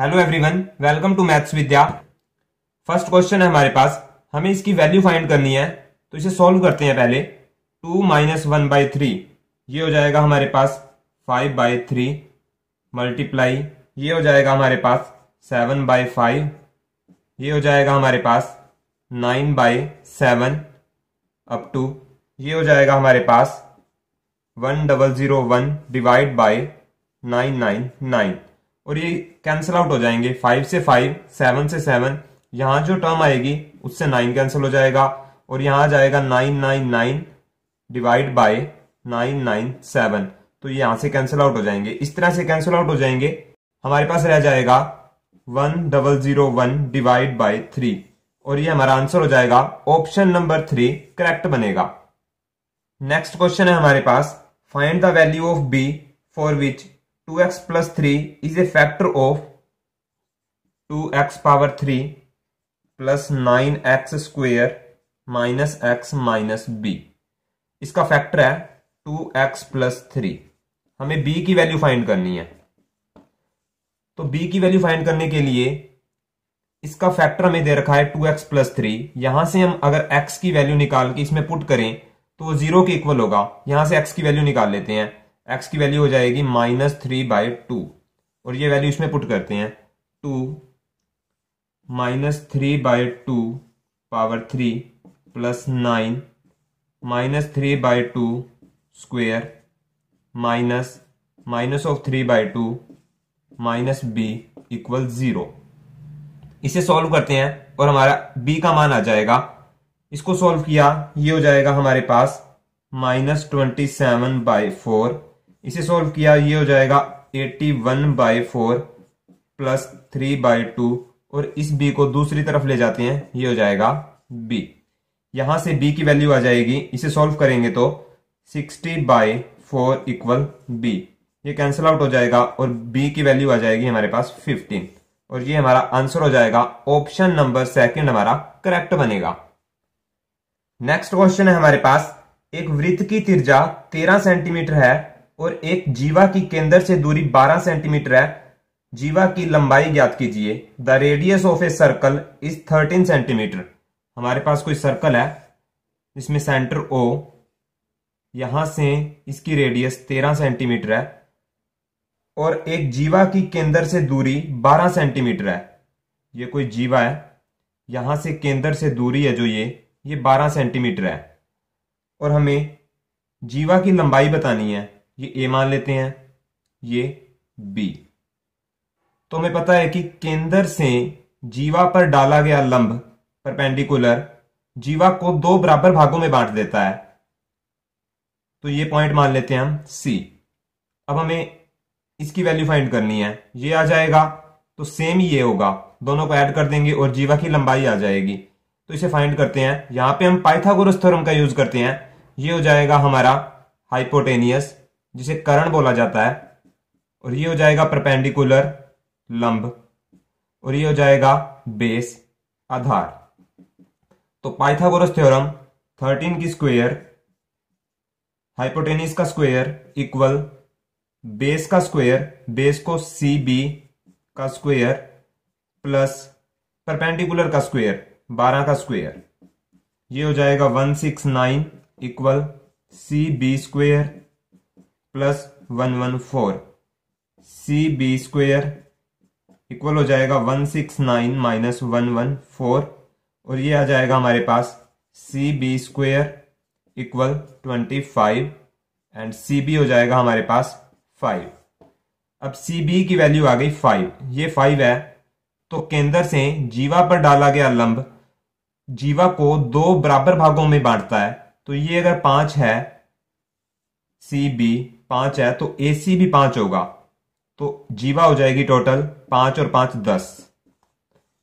hello everyone welcome to maths Vidya first question है हमारे पास हमें इसकी वैल्यू फाइंड करनी है तो इसे सॉल्व करते हैं पहले two minus one by three ये हो जाएगा हमारे पास फाइव बाई थ्री मल्टीप्लाई ये हो जाएगा हमारे पास सेवन बाई फाइव ये हो जाएगा हमारे पास nine by seven up to ये हो जाएगा हमारे पास one double zero one divide by nine nine nine और ये कैंसिल आउट हो जाएंगे फाइव से फाइव सेवन से सेवन यहां जो टर्म आएगी उससे नाइन कैंसिल हो जाएगा और यहां जाएगा nine nine nine divide by nine nine seven तो ये से कैंसिल आउट हो जाएंगे इस तरह से कैंसिल आउट हो जाएंगे हमारे पास रह जाएगा one double zero one divide by three और ये हमारा आंसर हो जाएगा ऑप्शन नंबर थ्री करेक्ट बनेगा नेक्स्ट क्वेश्चन है हमारे पास find the value of B for which two x plus three is a factor of two x power three plus nine x square minus x minus B इसका factor है two x plus three हमें B की value find करनी है तो B की value find करने के लिए इसका फैक्टर हमें दे रखा है टू एक्स प्लस थ्री यहां से हम अगर एक्स की वैल्यू निकाल के इसमें पुट करें तो वो जीरो के इक्वल होगा यहां से एक्स की वैल्यू निकाल लेते हैं एक्स की वैल्यू हो जाएगी माइनस थ्री बाय टू और ये वैल्यू इसमें पुट करते हैं two minus three by two power three plus nine minus three by two square minus minus of three by two minus B equal zero इसे solve करते हैं और हमारा बी का मान आ जाएगा इसको सॉल्व किया ये हो जाएगा हमारे पास minus twenty seven by four इसे सॉल्व किया ये हो जाएगा eighty one by four plus three by two और इस बी को दूसरी तरफ ले जाते हैं ये हो जाएगा बी यहां से बी की वैल्यू आ जाएगी इसे सॉल्व करेंगे तो sixty by four equal B ये कैंसिल आउट हो जाएगा और बी की वैल्यू आ जाएगी हमारे पास फिफ्टीन और ये हमारा आंसर हो जाएगा ऑप्शन नंबर सेकंड हमारा करेक्ट बनेगा नेक्स्ट क्वेश्चन है हमारे पास एक वृत्त की तिरजा तेरह सेंटीमीटर है और एक जीवा की केंद्र से दूरी 12 सेंटीमीटर है जीवा की लंबाई ज्ञात कीजिए the radius of a circle is 13 centimetre हमारे पास कोई सर्कल है जिसमें सेंटर ओ यहां से इसकी रेडियस 13 सेंटीमीटर है और एक जीवा की केंद्र से दूरी 12 सेंटीमीटर है ये कोई जीवा है यहां से केंद्र से दूरी है जो ये ये 12 सेंटीमीटर है और हमें जीवा की लंबाई बतानी है ये ए मान लेते हैं ये बी तो हमें पता है कि केंद्र से जीवा पर डाला गया लंब परपेंडिकुलर जीवा को दो बराबर भागों में बांट देता है तो ये पॉइंट मान लेते हैं हम सी अब हमें इसकी वैल्यू फाइंड करनी है ये आ जाएगा तो सेम ये होगा दोनों को ऐड कर देंगे और जीवा की लंबाई आ जाएगी तो इसे फाइंड करते हैं यहां पे हम पाइथागोरस थ्योरम का यूज करते हैं ये हो जाएगा हमारा हाइपोटेनियस जिसे करण बोला जाता है और ये हो जाएगा परपेंडिकुलर लंब और ये हो जाएगा बेस आधार तो पाइथागोरस थ्योरम 13 की स्क्वायर हाइपोटेनिस का स्क्वायर इक्वल बेस का स्क्वायर बेस को सी बी का स्क्वायर प्लस परपेंडिकुलर का स्क्वायर 12 का स्क्वायर ये हो जाएगा 169 equal C B square plus one one four C B square equal हो जाएगा one six nine minus one one four और ये आ जाएगा हमारे पास C B square equal twenty five and C B हो जाएगा हमारे पास फाइव अब सी बी की वैल्यू आ गई फाइव ये फाइव है तो केंद्र से जीवा पर डाला गया लंब जीवा को दो बराबर भागों में बांटता है तो ये अगर पांच है सी बी पांच है तो ए सी भी पांच होगा तो जीवा हो जाएगी टोटल पांच और पांच दस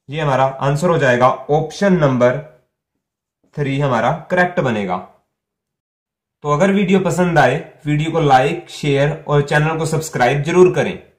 ये हमारा आंसर हो जाएगा ऑप्शन नंबर थ्री हमारा करेक्ट बनेगा तो अगर वीडियो पसंद आए वीडियो को लाइक शेयर और चैनल को सब्सक्राइब जरूर करें